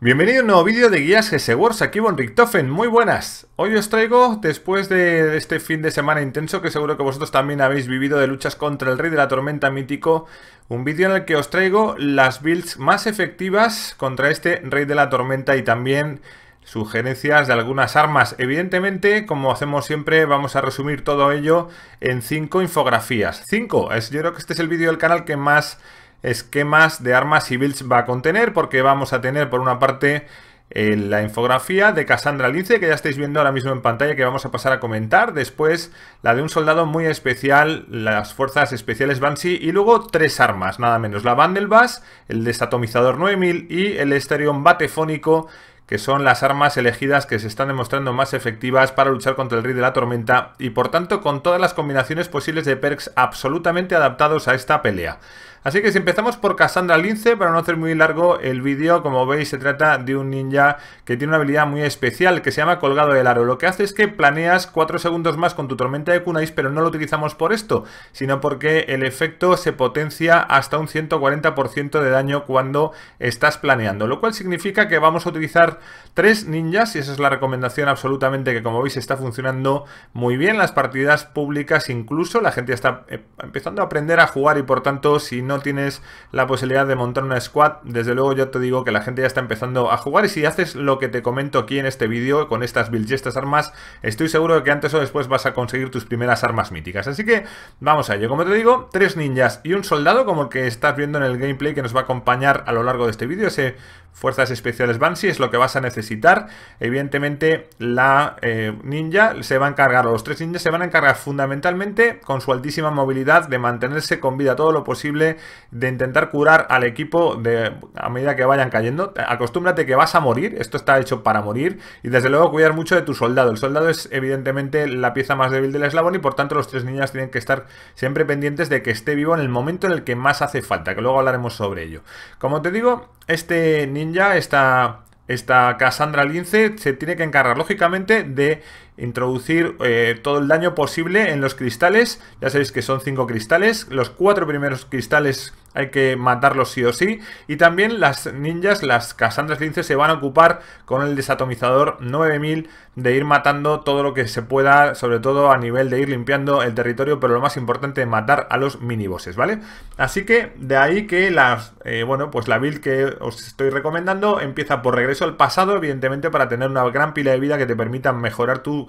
Bienvenido a un nuevo vídeo de guías Wars, aquí Von Richtofen, muy buenas. Hoy os traigo, después de este fin de semana intenso, que seguro que vosotros también habéis vivido de luchas contra el Rey de la Tormenta Mítico, un vídeo en el que os traigo las builds más efectivas contra este Rey de la Tormenta y también sugerencias de algunas armas. Evidentemente, como hacemos siempre, vamos a resumir todo ello en 5 infografías. 5, yo creo que este es el vídeo del canal que más esquemas de armas y builds va a contener, porque vamos a tener por una parte eh, la infografía de Cassandra Lince, que ya estáis viendo ahora mismo en pantalla, que vamos a pasar a comentar. Después, la de un soldado muy especial, las fuerzas especiales Banshee, y luego tres armas, nada menos. La Bandelbass, el desatomizador 9000 y el estereón Batefónico, que son las armas elegidas que se están demostrando más efectivas para luchar contra el Rey de la Tormenta y por tanto con todas las combinaciones posibles de perks absolutamente adaptados a esta pelea. Así que si empezamos por Cassandra Lince, para no hacer muy largo el vídeo, como veis se trata de un ninja que tiene una habilidad muy especial que se llama colgado del aro. Lo que hace es que planeas 4 segundos más con tu tormenta de kunais, pero no lo utilizamos por esto, sino porque el efecto se potencia hasta un 140% de daño cuando estás planeando, lo cual significa que vamos a utilizar 3 ninjas y esa es la recomendación absolutamente que como veis está funcionando muy bien, las partidas públicas incluso, la gente está eh, empezando a aprender a jugar y por tanto si no tienes la posibilidad de montar una squad, desde luego yo te digo que la gente ya está empezando a jugar y si haces lo que te comento aquí en este vídeo con estas builds estas armas, estoy seguro de que antes o después vas a conseguir tus primeras armas míticas. Así que vamos a ello. Como te digo, tres ninjas y un soldado como el que estás viendo en el gameplay que nos va a acompañar a lo largo de este vídeo, ese fuerzas especiales Banshee es lo que vas a necesitar. Evidentemente la eh, ninja se va a encargar, los tres ninjas se van a encargar fundamentalmente con su altísima movilidad de mantenerse con vida todo lo posible de intentar curar al equipo de, a medida que vayan cayendo. Acostúmbrate que vas a morir, esto está hecho para morir, y desde luego cuidar mucho de tu soldado. El soldado es evidentemente la pieza más débil del eslabón y por tanto los tres niñas tienen que estar siempre pendientes de que esté vivo en el momento en el que más hace falta, que luego hablaremos sobre ello. Como te digo, este ninja, está esta Cassandra Lince se tiene que encargar lógicamente de introducir eh, todo el daño posible en los cristales. Ya sabéis que son 5 cristales. Los 4 primeros cristales hay que matarlos sí o sí. Y también las ninjas, las casandras Lince, se van a ocupar con el desatomizador 9000 de ir matando todo lo que se pueda, sobre todo a nivel de ir limpiando el territorio, pero lo más importante, matar a los minibosses, ¿vale? Así que de ahí que las, eh, bueno, pues la build que os estoy recomendando empieza por regreso al pasado, evidentemente para tener una gran pila de vida que te permita mejorar tu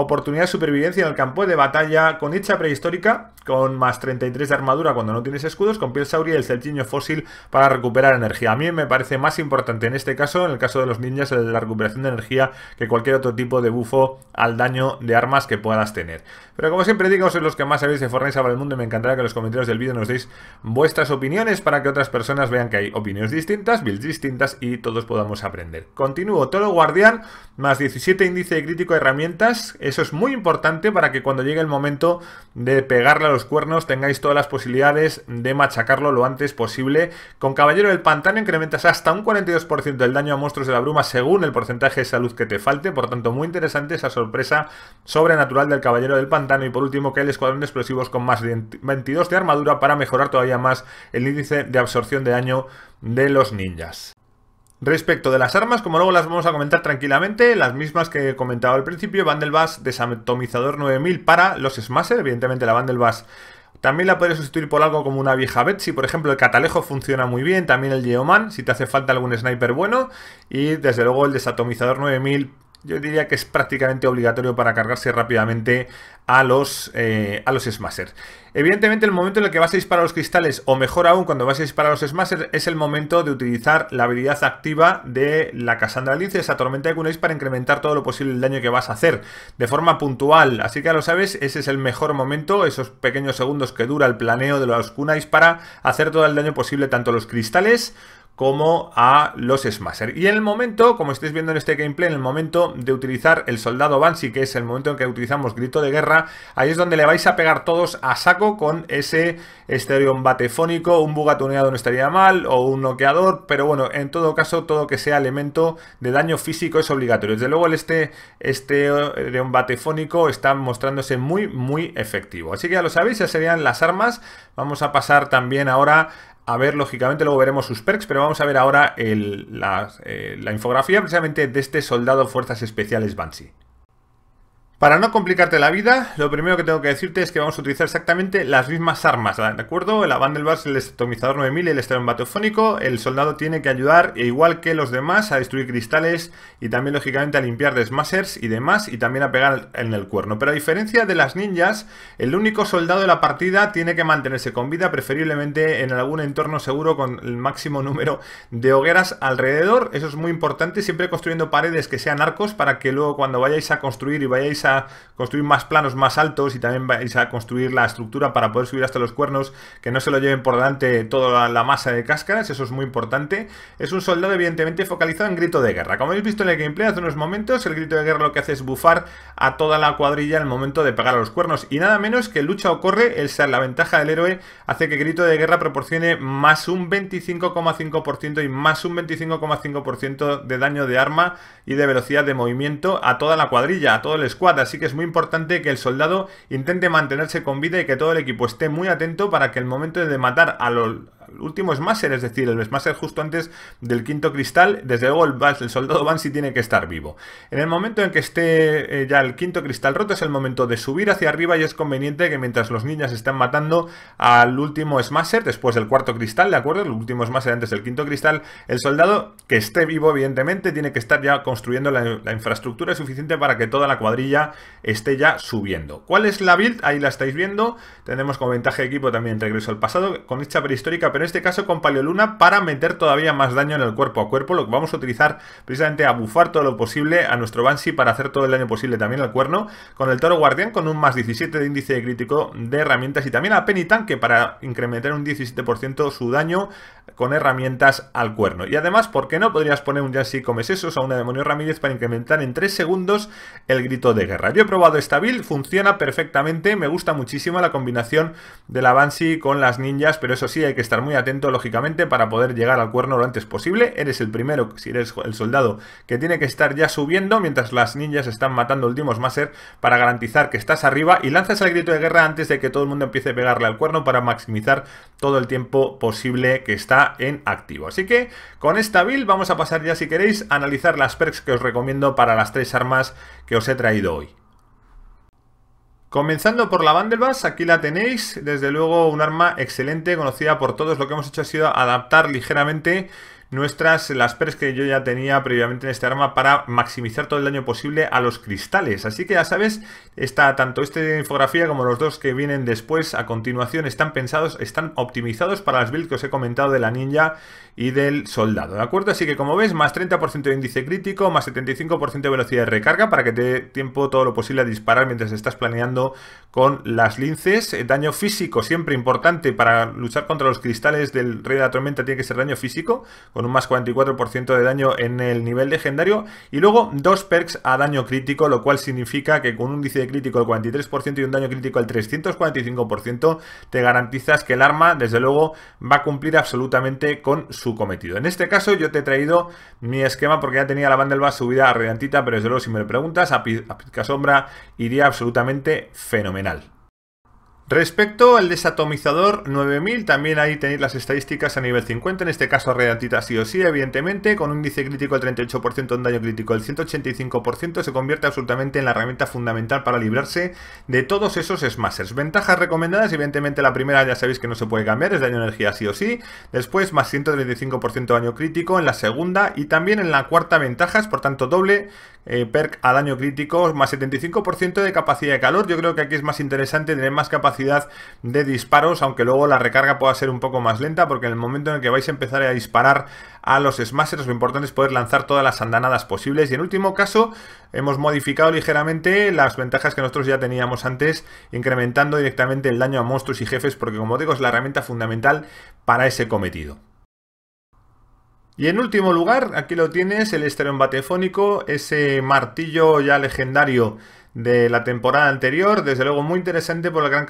Oportunidad de supervivencia en el campo de batalla con dicha prehistórica, con más 33 de armadura cuando no tienes escudos, con piel sauria y el celtiño fósil para recuperar energía. A mí me parece más importante en este caso, en el caso de los ninjas, el de la recuperación de energía que cualquier otro tipo de bufo al daño de armas que puedas tener. Pero como siempre digo, sois los que más sabéis de Fortnite sobre el Mundo y me encantaría que en los comentarios del vídeo nos deis vuestras opiniones para que otras personas vean que hay opiniones distintas, builds distintas y todos podamos aprender. Continúo, Toro Guardián, más 17 índice de crítico de herramientas, eso es muy importante para que cuando llegue el momento de pegarle a los cuernos tengáis todas las posibilidades de machacarlo lo antes posible. Con Caballero del Pantano incrementas hasta un 42% del daño a monstruos de la bruma según el porcentaje de salud que te falte. Por tanto, muy interesante esa sorpresa sobrenatural del Caballero del Pantano. Y por último, que el Escuadrón de Explosivos con más de 22 de armadura para mejorar todavía más el índice de absorción de daño de los ninjas. Respecto de las armas, como luego las vamos a comentar tranquilamente, las mismas que he comentado al principio, Vandelbass desatomizador 9000 para los Smasher, evidentemente la Vandelbass también la puedes sustituir por algo como una vieja Betsy, por ejemplo, el Catalejo funciona muy bien, también el Geoman, si te hace falta algún sniper bueno, y desde luego el desatomizador 9000 yo diría que es prácticamente obligatorio para cargarse rápidamente a los, eh, a los smashers. Evidentemente el momento en el que vas a disparar los cristales, o mejor aún cuando vas a disparar los smashers, es el momento de utilizar la habilidad activa de la Cassandra Alice esa tormenta de Kunais, para incrementar todo lo posible el daño que vas a hacer, de forma puntual. Así que ya lo sabes, ese es el mejor momento, esos pequeños segundos que dura el planeo de los Kunais para hacer todo el daño posible tanto a los cristales como a los Smasher. Y en el momento, como estáis viendo en este gameplay, en el momento de utilizar el soldado Banshee, que es el momento en que utilizamos grito de guerra, ahí es donde le vais a pegar todos a saco con ese estereombatefónico, batefónico, un bugatoneado no estaría mal, o un noqueador, pero bueno, en todo caso, todo que sea elemento de daño físico es obligatorio. Desde luego, el este, este batefónico está mostrándose muy, muy efectivo. Así que ya lo sabéis, ya serían las armas. Vamos a pasar también ahora a ver, lógicamente, luego veremos sus perks, pero vamos a ver ahora la, eh, la, infografía precisamente de este soldado Fuerzas Especiales Banshee. Para no complicarte la vida, lo primero que tengo que decirte es que vamos a utilizar exactamente las mismas armas, ¿de acuerdo? El Vandelbars, el estomizador 9000 y el El soldado tiene que ayudar, e igual que los demás, a destruir cristales y también, lógicamente, a limpiar desmasers y demás, y también a pegar en el cuerno. Pero a diferencia de las ninjas, el único soldado de la partida tiene que mantenerse con vida, preferiblemente en algún entorno seguro con el máximo número de hogueras alrededor. Eso es muy importante, siempre construyendo paredes que sean arcos para que luego cuando vayáis a construir y vayáis a construir más planos más altos y también vais a construir la estructura para poder subir hasta los cuernos, que no se lo lleven por delante toda la masa de cáscaras, eso es muy importante. Es un soldado evidentemente focalizado en grito de guerra. Como habéis visto en el gameplay hace unos momentos, el grito de guerra lo que hace es bufar a toda la cuadrilla en el momento de pegar a los cuernos. Y nada menos que lucha o corre, el, la ventaja del héroe hace que grito de guerra proporcione más un 25,5% y más un 25,5% de daño de arma y de velocidad de movimiento a toda la cuadrilla, a todo el squad así que es muy importante que el soldado intente mantenerse con vida y que todo el equipo esté muy atento para que el momento de matar a los, último Smasher, es decir, el Smasher justo antes del quinto cristal, desde luego el, soldado si tiene que estar vivo. En el momento en que esté eh, ya el quinto cristal roto es el momento de subir hacia arriba y es conveniente que mientras los ninjas están matando al último Smasher, después del cuarto cristal, ¿de acuerdo? El último Smasher antes del quinto cristal, el soldado que esté vivo evidentemente tiene que estar ya construyendo la, infraestructura suficiente para que toda la cuadrilla esté ya subiendo. ¿Cuál es la build? Ahí la estáis viendo. Tenemos como ventaja de equipo también regreso al pasado con dicha prehistórica en este caso con palioluna para meter todavía más daño en el cuerpo a cuerpo, lo que vamos a utilizar precisamente a bufar todo lo posible a nuestro Banshee para hacer todo el daño posible también al cuerno, con el Toro Guardián con un más 17 de índice de crítico de herramientas y también a Penny que para incrementar un 17% su daño con herramientas al cuerno. Y además, ¿por qué no podrías poner un comes esos a una Demonio Ramírez para incrementar en 3 segundos el grito de guerra? Yo he probado esta build, funciona perfectamente, me gusta muchísimo la combinación de la Banshee con las ninjas, pero eso sí, hay que estar muy muy atento, lógicamente, para poder llegar al cuerno lo antes posible. Eres el primero, si eres el soldado, que tiene que estar ya subiendo mientras las ninjas están matando últimos máser para garantizar que estás arriba y lanzas el grito de guerra antes de que todo el mundo empiece a pegarle al cuerno para maximizar todo el tiempo posible que está en activo. Así que con esta build vamos a pasar ya, si queréis, a analizar las perks que os recomiendo para las tres armas que os he traído hoy. Comenzando por la Vandelbas, aquí la tenéis, desde luego un arma excelente, conocida por todos, lo que hemos hecho ha sido adaptar ligeramente nuestras, las pers que yo ya tenía previamente en este arma para maximizar todo el daño posible a los cristales. Así que ya sabes, está tanto esta infografía como los dos que vienen después a continuación están pensados, están optimizados para las builds que os he comentado de la ninja y del soldado, ¿de acuerdo? Así que como ves, más 30% de índice crítico, más 75% de velocidad de recarga para que te dé tiempo todo lo posible a disparar mientras estás planeando con las linces. Eh, daño físico, siempre importante para luchar contra los cristales del Rey de la Tormenta, tiene que ser daño físico, con un más 44% de daño en el nivel legendario. Y luego dos perks a daño crítico, lo cual significa que con un índice de crítico al 43% y un daño crítico al 345%, te garantizas que el arma, desde luego, va a cumplir absolutamente con su cometido. En este caso yo te he traído mi esquema porque ya tenía la bandelva subida a pero desde luego si me lo preguntas, a, Sombra iría absolutamente fenomenal. Respecto al desatomizador 9000, también ahí tenéis las estadísticas a nivel 50, en este caso Redatita sí o sí, evidentemente, con un índice crítico del 38%, un daño crítico del 185%, se convierte absolutamente en la herramienta fundamental para librarse de todos esos smashers. Ventajas recomendadas, evidentemente la primera ya sabéis que no se puede cambiar, es daño de energía sí o sí, después más 135% de daño crítico en la segunda y también en la cuarta ventajas, por tanto doble eh, perk a daño crítico, más 75% de capacidad de calor. Yo creo que aquí es más interesante tener más capacidad de disparos, aunque luego la recarga pueda ser un poco más lenta, porque en el momento en el que vais a empezar a disparar a los smashers, lo importante es poder lanzar todas las andanadas posibles. Y en último caso, hemos modificado ligeramente las ventajas que nosotros ya teníamos antes, incrementando directamente el daño a monstruos y jefes, porque como digo, es la herramienta fundamental para ese cometido. Y en último lugar, aquí lo tienes, el estereombatefónico, ese martillo ya legendario de la temporada anterior, desde luego muy interesante por la gran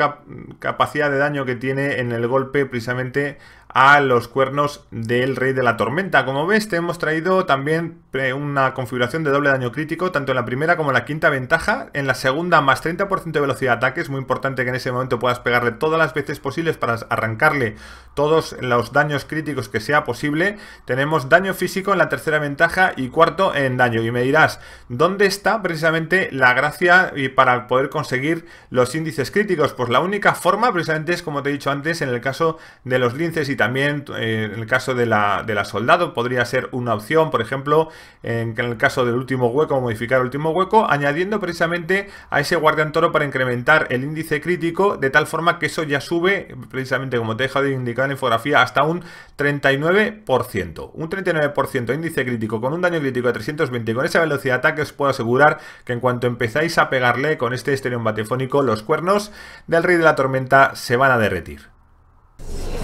capacidad de daño que tiene en el golpe precisamente a los cuernos del Rey de la Tormenta. Como ves, te hemos traído también eh, una configuración de doble daño crítico, tanto en la primera como en la quinta ventaja. En la segunda, más 30% de velocidad de ataque. Es muy importante que en ese momento puedas pegarle todas las veces posibles para arrancarle todos los daños críticos que sea posible. Tenemos daño físico en la tercera ventaja y cuarto en daño. Y me dirás, ¿dónde está precisamente la gracia y para poder conseguir los índices críticos? Pues la única forma precisamente es, como te he dicho antes, en el caso de los linces y también eh, en el caso de la, soldado podría ser una opción, por ejemplo, en, el caso del último hueco, modificar el último hueco, añadiendo precisamente a ese guardián toro para incrementar el índice crítico, de tal forma que eso ya sube, precisamente como te he dejado de indicar en la infografía, hasta un 39%. Un 39% índice crítico con un daño crítico de 320 con esa velocidad de ataque os puedo asegurar que en cuanto empezáis a pegarle con este estereón batefónico, los cuernos del rey de la tormenta se van a derretir.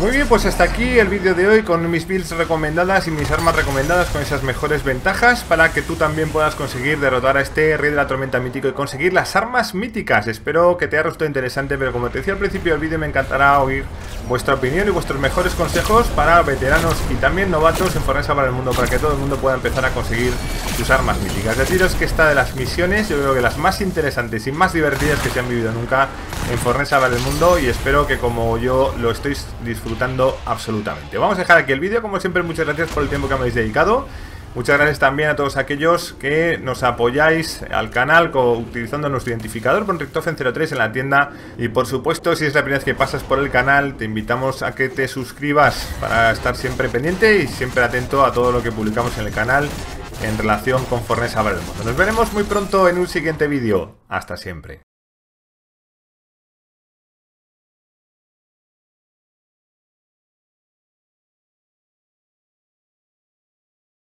Muy bien, pues hasta aquí el vídeo de hoy con mis builds recomendadas y mis armas recomendadas con esas mejores ventajas para que tú también puedas conseguir derrotar a este Rey de la Tormenta Mítico y conseguir las armas míticas. Espero que te haya resultado interesante, pero como te decía al principio del vídeo me encantará oír vuestra opinión y vuestros mejores consejos para veteranos y también novatos en Fornesa para el Mundo, para que todo el mundo pueda empezar a conseguir sus armas míticas. Deciros que esta de las misiones, yo creo que las más interesantes y más divertidas que se han vivido nunca en Forneza para el Mundo y espero que como yo lo estoy disfrutando, absolutamente. Vamos a dejar aquí el vídeo, como siempre muchas gracias por el tiempo que me habéis dedicado. Muchas gracias también a todos aquellos que nos apoyáis al canal utilizando nuestro identificador con Richtofen 03 en la tienda. Y por supuesto, si es la primera vez que pasas por el canal, te invitamos a que te suscribas para estar siempre pendiente y siempre atento a todo lo que publicamos en el canal en relación con Fornés Abra Nos veremos muy pronto en un siguiente vídeo. Hasta siempre.